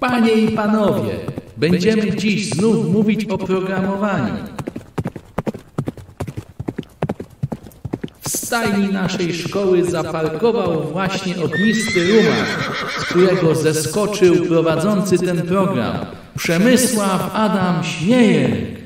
Panie i panowie, będziemy dziś znów mówić o programowaniu. W stajni naszej szkoły zaparkował właśnie ognisty rumak, z którego zeskoczył prowadzący ten program, Przemysław Adam Śmiejek.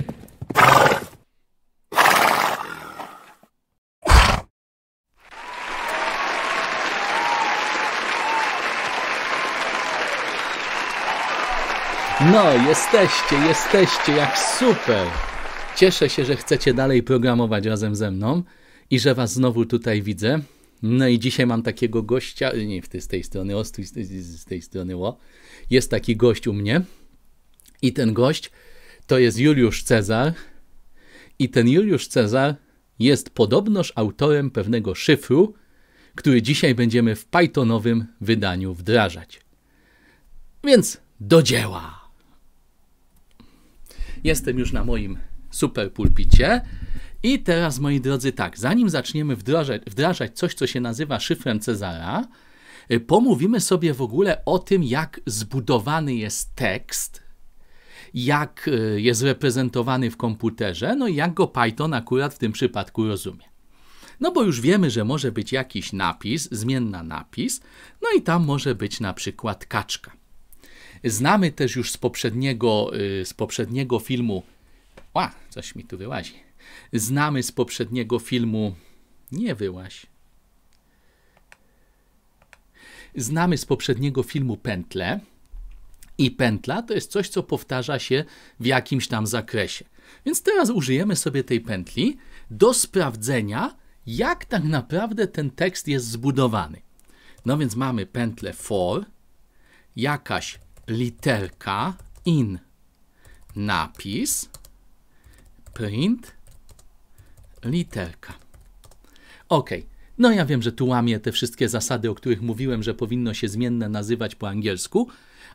No, jesteście, jesteście, jak super! Cieszę się, że chcecie dalej programować razem ze mną i że Was znowu tutaj widzę. No i dzisiaj mam takiego gościa, nie z tej strony, o, z tej strony, o. Jest taki gość u mnie i ten gość to jest Juliusz Cezar i ten Juliusz Cezar jest podobnoż autorem pewnego szyfru, który dzisiaj będziemy w Pythonowym wydaniu wdrażać. Więc do dzieła! Jestem już na moim super pulpicie. I teraz, moi drodzy, tak, zanim zaczniemy wdrażać, wdrażać coś, co się nazywa szyfrem Cezara, y, pomówimy sobie w ogóle o tym, jak zbudowany jest tekst, jak y, jest reprezentowany w komputerze, no i jak go Python akurat w tym przypadku rozumie. No bo już wiemy, że może być jakiś napis, zmienna napis, no i tam może być na przykład kaczka. Znamy też już z poprzedniego, y, z poprzedniego filmu. Ła, coś mi tu wyłazi. Znamy z poprzedniego filmu. Nie wyłaź. Znamy z poprzedniego filmu pętlę. I pętla to jest coś, co powtarza się w jakimś tam zakresie. Więc teraz użyjemy sobie tej pętli do sprawdzenia, jak tak naprawdę ten tekst jest zbudowany. No więc mamy pętlę for, jakaś literka in, napis, print, literka. Ok. No ja wiem, że tu łamię te wszystkie zasady, o których mówiłem, że powinno się zmienne nazywać po angielsku,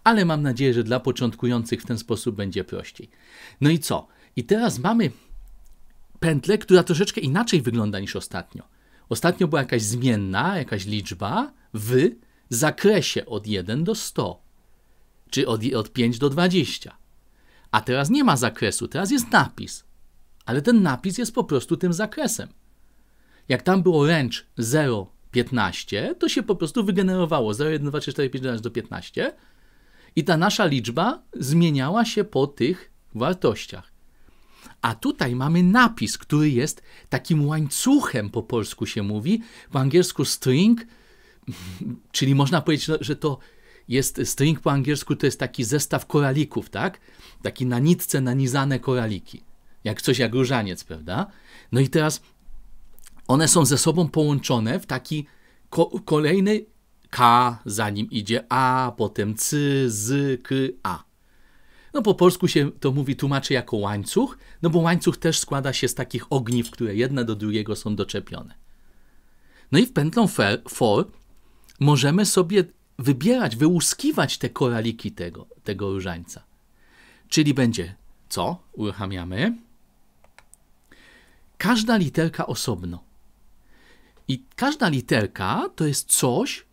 ale mam nadzieję, że dla początkujących w ten sposób będzie prościej. No i co? I teraz mamy pętlę, która troszeczkę inaczej wygląda niż ostatnio. Ostatnio była jakaś zmienna, jakaś liczba w zakresie od 1 do 100 czy od, od 5 do 20. A teraz nie ma zakresu, teraz jest napis. Ale ten napis jest po prostu tym zakresem. Jak tam było range 0, 15, to się po prostu wygenerowało 0, 1, 2, 3, 4, 5, 11 do 15 i ta nasza liczba zmieniała się po tych wartościach. A tutaj mamy napis, który jest takim łańcuchem, po polsku się mówi, po angielsku string, czyli można powiedzieć, no, że to jest string po angielsku to jest taki zestaw koralików, tak? Taki na nitce nanizane koraliki. Jak coś jak różaniec, prawda? No i teraz one są ze sobą połączone w taki ko kolejny K, zanim idzie A, potem C, Z, K, A. No po polsku się to mówi, tłumaczy jako łańcuch, no bo łańcuch też składa się z takich ogniw, które jedne do drugiego są doczepione. No i w pętlą for możemy sobie wybierać, wyłuskiwać te koraliki tego, tego różańca. Czyli będzie co? Uruchamiamy. Każda literka osobno. I każda literka to jest coś,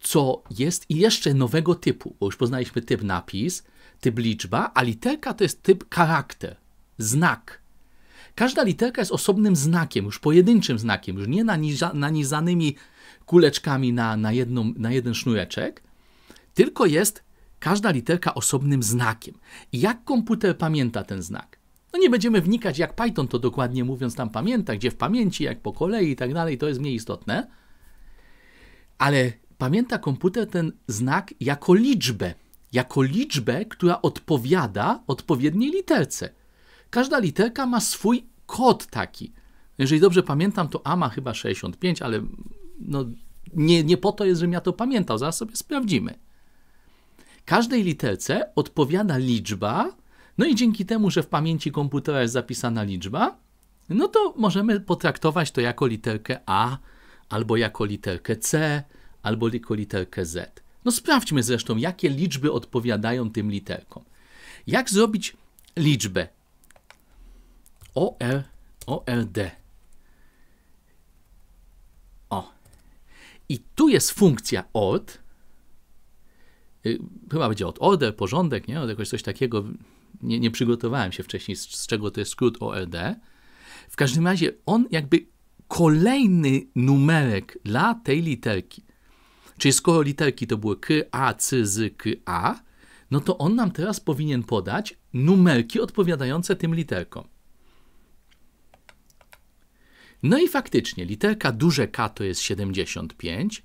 co jest i jeszcze nowego typu, bo już poznaliśmy typ napis, typ liczba, a literka to jest typ charakter, znak. Każda literka jest osobnym znakiem, już pojedynczym znakiem, już nie naniza, nanizanymi kuleczkami na, na, jedną, na jeden sznureczek, tylko jest każda literka osobnym znakiem. I jak komputer pamięta ten znak? No nie będziemy wnikać, jak Python to dokładnie mówiąc tam pamięta, gdzie w pamięci, jak po kolei i tak dalej, to jest mniej istotne. Ale pamięta komputer ten znak jako liczbę, jako liczbę, która odpowiada odpowiedniej literce. Każda literka ma swój kod taki. Jeżeli dobrze pamiętam, to A ma chyba 65, ale no, nie, nie po to jest, żebym ja to pamiętał, zaraz sobie sprawdzimy. Każdej literce odpowiada liczba, no i dzięki temu, że w pamięci komputera jest zapisana liczba, no to możemy potraktować to jako literkę A, albo jako literkę C, albo jako literkę Z. No sprawdźmy zresztą, jakie liczby odpowiadają tym literkom. Jak zrobić liczbę OR, ORD? I tu jest funkcja od, y, chyba będzie od order, porządek, nie? Od jakoś coś takiego. Nie, nie przygotowałem się wcześniej, z, z, czego to jest skrót OLD. W każdym razie on jakby kolejny numerek dla tej literki. Czyli skoro literki to były K, A, C, Z, K, A, no to on nam teraz powinien podać numerki odpowiadające tym literkom. No i faktycznie literka duże K to jest 75,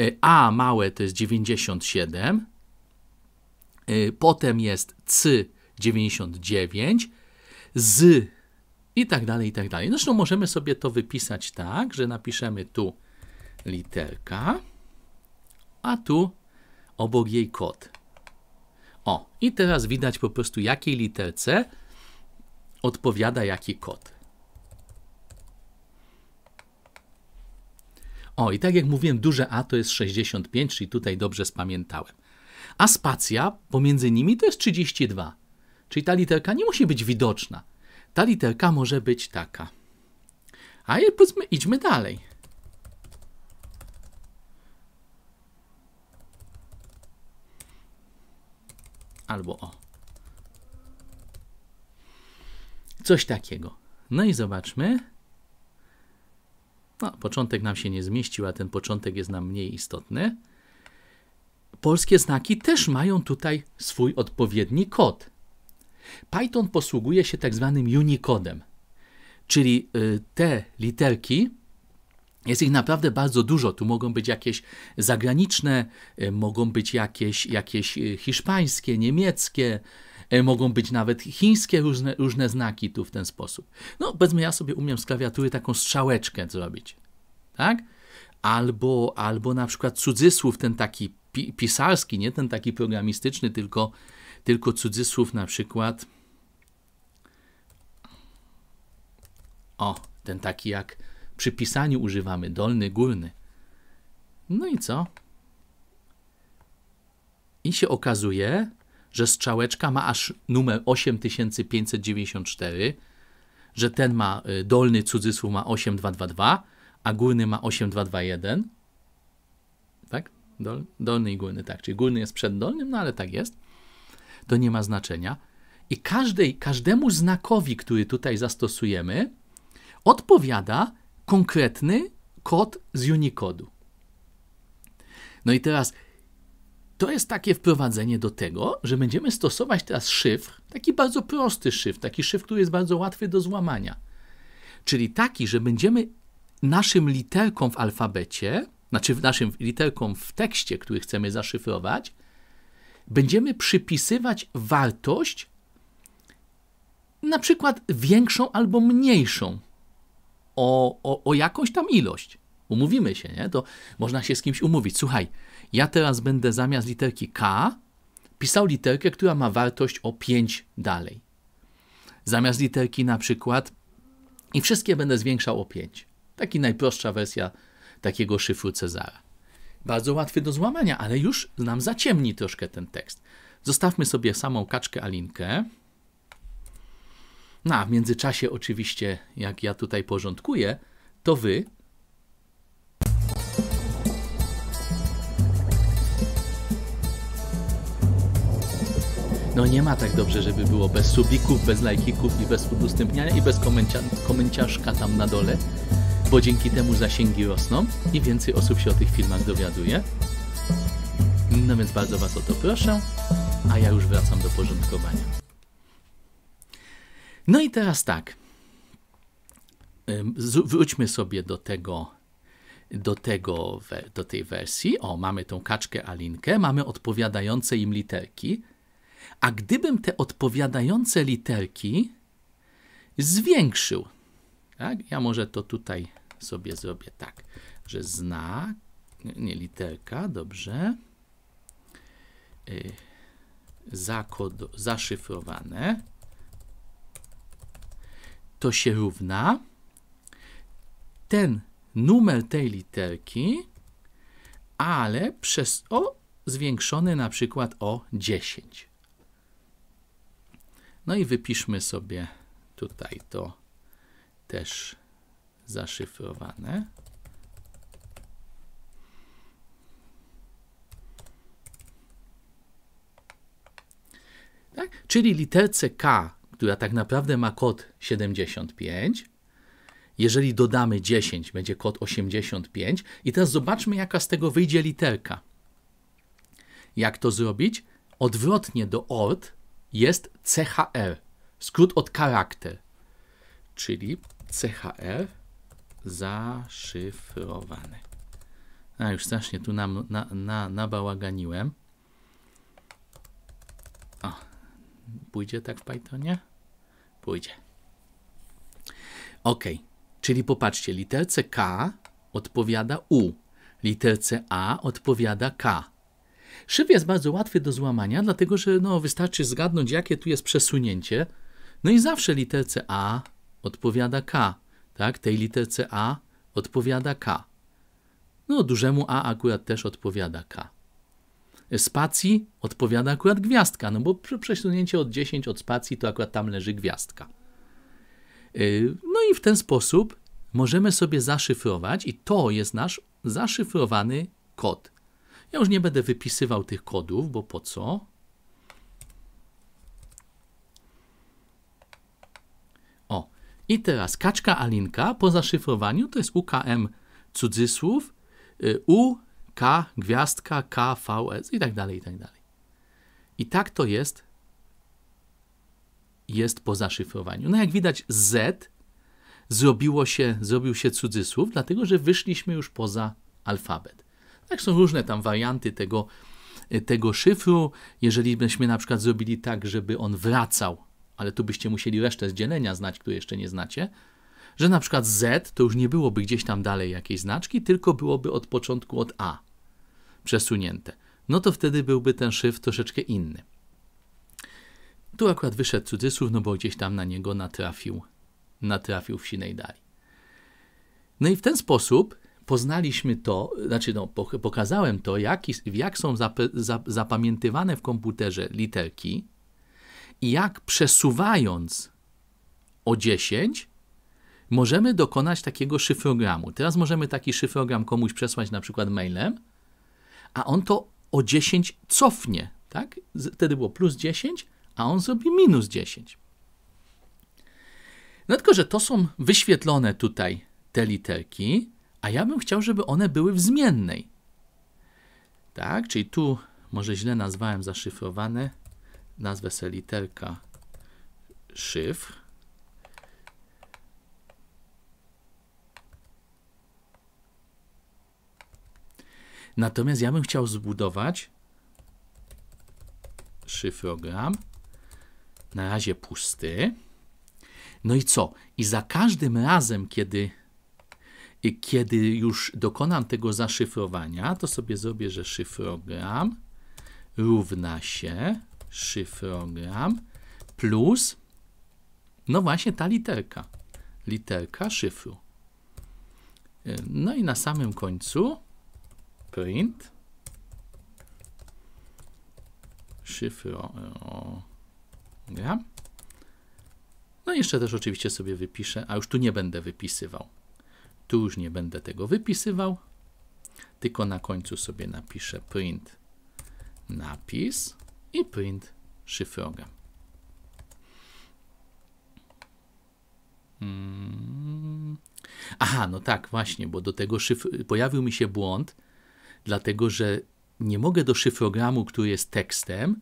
e, A małe to jest 97, e, potem jest C 99, Z i tak dalej, i tak dalej. Zresztą możemy sobie to wypisać tak, że napiszemy tu literka, a tu obok jej kod. O, i teraz widać po prostu jakiej literce odpowiada jaki kod. O, i tak jak mówiłem, duże A to jest 65, czyli tutaj dobrze spamiętałem. A spacja pomiędzy nimi to jest 32. Czyli ta literka nie musi być widoczna. Ta literka może być taka. A powiedzmy, idźmy dalej. Albo o. Coś takiego. No i zobaczmy. No, początek nam się nie zmieścił, a ten początek jest nam mniej istotny. Polskie znaki też mają tutaj swój odpowiedni kod. Python posługuje się tak zwanym unicodem, czyli y, te literki, jest ich naprawdę bardzo dużo. Tu mogą być jakieś zagraniczne, y, mogą być jakieś, jakieś y, hiszpańskie, niemieckie, E, mogą być nawet chińskie różne, różne znaki tu w ten sposób. No, powiedzmy, ja sobie umiem z klawiatury taką strzałeczkę zrobić, tak? Albo, albo na przykład cudzysłów ten taki pi pisarski, nie ten taki programistyczny, tylko, tylko cudzysłów na przykład o, ten taki jak przy pisaniu używamy, dolny, górny. No i co? I się okazuje, że strzałeczka ma aż numer 8594, że ten ma y, dolny cudzysłów ma 8222, a górny ma 8221. Tak? Dol, dolny i górny, tak. Czyli górny jest przed dolnym, no ale tak jest. To nie ma znaczenia. I każdej, każdemu znakowi, który tutaj zastosujemy, odpowiada konkretny kod z Unicodu. No i teraz to jest takie wprowadzenie do tego, że będziemy stosować teraz szyfr, taki bardzo prosty szyfr, taki szyfr, który jest bardzo łatwy do złamania. Czyli taki, że będziemy naszym literką w alfabecie, znaczy naszym literką w tekście, który chcemy zaszyfrować, będziemy przypisywać wartość na przykład większą albo mniejszą o, o, o jakąś tam ilość umówimy się, nie? to można się z kimś umówić. Słuchaj, ja teraz będę zamiast literki K pisał literkę, która ma wartość o 5 dalej. Zamiast literki na przykład i wszystkie będę zwiększał o 5. Taki najprostsza wersja takiego szyfru Cezara. Bardzo łatwy do złamania, ale już nam zaciemni troszkę ten tekst. Zostawmy sobie samą kaczkę Alinkę. No, a w międzyczasie oczywiście, jak ja tutaj porządkuję, to wy no nie ma tak dobrze, żeby było bez subików, bez lajkików i bez udostępniania i bez komencia tam na dole, bo dzięki temu zasięgi rosną i więcej osób się o tych filmach dowiaduje. No więc bardzo Was o to proszę, a ja już wracam do porządkowania. No i teraz tak. Wróćmy sobie do tego, do, tego, do tej wersji. O, mamy tą kaczkę Alinkę, mamy odpowiadające im literki. A gdybym te odpowiadające literki zwiększył, tak? ja może to tutaj sobie zrobię tak, że znak, nie literka, dobrze, y, zakod, zaszyfrowane, to się równa ten numer tej literki, ale przez o zwiększony na przykład o 10. No i wypiszmy sobie tutaj to też zaszyfrowane. Tak? Czyli literce K, która tak naprawdę ma kod 75, jeżeli dodamy 10, będzie kod 85. I teraz zobaczmy, jaka z tego wyjdzie literka. Jak to zrobić? Odwrotnie do ORT jest CHR, skrót od charakter, czyli CHR zaszyfrowany. A już strasznie tu nam na, na, nabałaganiłem. O, pójdzie tak w Pythonie? Pójdzie. Ok, czyli popatrzcie, literce K odpowiada U, literce A odpowiada K, Szyb jest bardzo łatwy do złamania, dlatego że no, wystarczy zgadnąć, jakie tu jest przesunięcie. No i zawsze literce A odpowiada K. Tak? Tej literce A odpowiada K. No, dużemu A akurat też odpowiada K. Spacji odpowiada akurat gwiazdka, no bo przesunięcie od 10 od spacji to akurat tam leży gwiazdka. Y, no i w ten sposób możemy sobie zaszyfrować i to jest nasz zaszyfrowany kod. Ja już nie będę wypisywał tych kodów, bo po co? O, i teraz kaczka Alinka po zaszyfrowaniu to jest UKM cudzysłów, y, U, K, gwiazdka, K, V, S i tak dalej, i tak dalej. I tak to jest, jest po zaszyfrowaniu. No jak widać Z zrobiło się, zrobił się cudzysłów, dlatego że wyszliśmy już poza alfabet. Tak są różne tam warianty tego, e, tego szyfru. Jeżeli byśmy na przykład zrobili tak, żeby on wracał, ale tu byście musieli resztę z dzielenia znać, które jeszcze nie znacie, że na przykład Z to już nie byłoby gdzieś tam dalej jakiejś znaczki, tylko byłoby od początku od A przesunięte. No to wtedy byłby ten szyf troszeczkę inny. Tu akurat wyszedł cudzysłów, no bo gdzieś tam na niego natrafił, natrafił w sinej dali. No i w ten sposób poznaliśmy to, znaczy no, pokazałem to, jak, jak są zap, zap, zapamiętywane w komputerze literki i jak przesuwając o 10 możemy dokonać takiego szyfrogramu. Teraz możemy taki szyfrogram komuś przesłać na przykład mailem, a on to o 10 cofnie. Tak? Wtedy było plus 10, a on zrobi minus 10. No tylko, że to są wyświetlone tutaj te literki, a ja bym chciał, żeby one były w zmiennej. Tak, czyli tu może źle nazwałem zaszyfrowane. Nazwę sobie literka szyfr. Natomiast ja bym chciał zbudować szyfrogram. Na razie pusty. No i co? I za każdym razem, kiedy kiedy już dokonam tego zaszyfrowania, to sobie zrobię, że szyfrogram równa się szyfrogram plus, no właśnie ta literka, literka szyfru. No i na samym końcu print szyfrogram. No i jeszcze też oczywiście sobie wypiszę, a już tu nie będę wypisywał. Tu już nie będę tego wypisywał, tylko na końcu sobie napiszę print napis i print szyfrogram. Hmm. Aha, no tak, właśnie, bo do tego szyf pojawił mi się błąd, dlatego że nie mogę do szyfrogramu, który jest tekstem,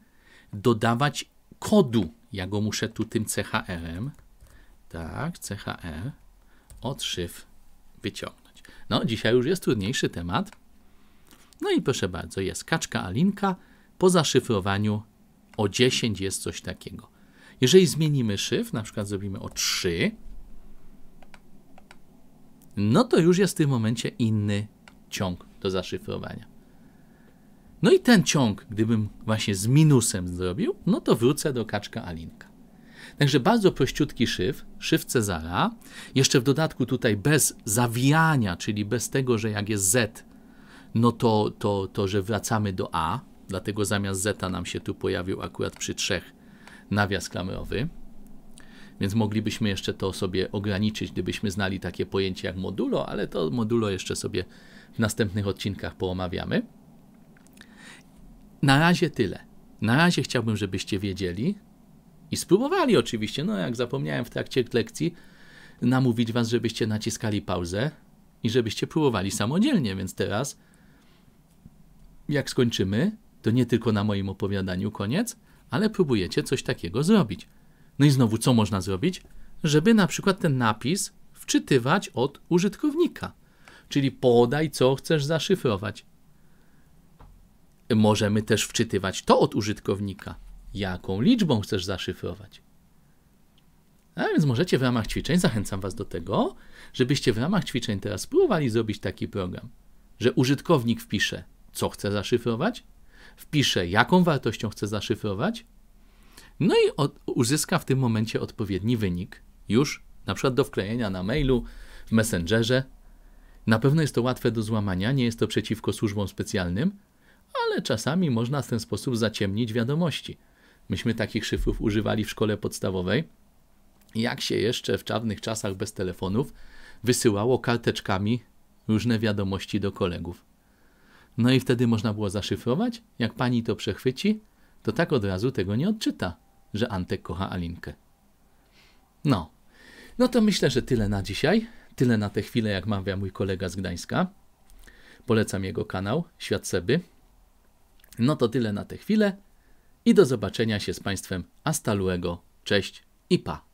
dodawać kodu. Ja go muszę tu tym CHR-em, tak, CHR, odszyf wyciągnąć. No, dzisiaj już jest trudniejszy temat. No i proszę bardzo, jest kaczka Alinka. Po zaszyfrowaniu o 10 jest coś takiego. Jeżeli zmienimy szyfr, na przykład zrobimy o 3, no to już jest w tym momencie inny ciąg do zaszyfrowania. No i ten ciąg, gdybym właśnie z minusem zrobił, no to wrócę do kaczka Alinka. Także bardzo prościutki szyw, szyf Cezara, jeszcze w dodatku tutaj bez zawijania, czyli bez tego, że jak jest Z, no to, to, to że wracamy do A, dlatego zamiast Z nam się tu pojawił akurat przy trzech nawias klamerowy, więc moglibyśmy jeszcze to sobie ograniczyć, gdybyśmy znali takie pojęcie jak modulo, ale to modulo jeszcze sobie w następnych odcinkach poomawiamy. Na razie tyle. Na razie chciałbym, żebyście wiedzieli, i spróbowali oczywiście, no jak zapomniałem w trakcie lekcji, namówić was, żebyście naciskali pauzę i żebyście próbowali samodzielnie, więc teraz jak skończymy, to nie tylko na moim opowiadaniu koniec, ale próbujecie coś takiego zrobić. No i znowu, co można zrobić? Żeby na przykład ten napis wczytywać od użytkownika. Czyli podaj, co chcesz zaszyfrować. Możemy też wczytywać to od użytkownika jaką liczbą chcesz zaszyfrować. A więc możecie w ramach ćwiczeń, zachęcam Was do tego, żebyście w ramach ćwiczeń teraz próbowali zrobić taki program, że użytkownik wpisze, co chce zaszyfrować, wpisze, jaką wartością chce zaszyfrować, no i od, uzyska w tym momencie odpowiedni wynik, już na przykład do wklejenia na mailu, w Messengerze. Na pewno jest to łatwe do złamania, nie jest to przeciwko służbom specjalnym, ale czasami można w ten sposób zaciemnić wiadomości. Myśmy takich szyfrów używali w szkole podstawowej. Jak się jeszcze w czarnych czasach bez telefonów wysyłało karteczkami różne wiadomości do kolegów. No i wtedy można było zaszyfrować. Jak pani to przechwyci, to tak od razu tego nie odczyta, że Antek kocha Alinkę. No. No to myślę, że tyle na dzisiaj. Tyle na tę chwilę, jak mawia mój kolega z Gdańska. Polecam jego kanał, Świat Seby. No to tyle na tę chwilę i do zobaczenia się z Państwem. Hasta luego, cześć i pa!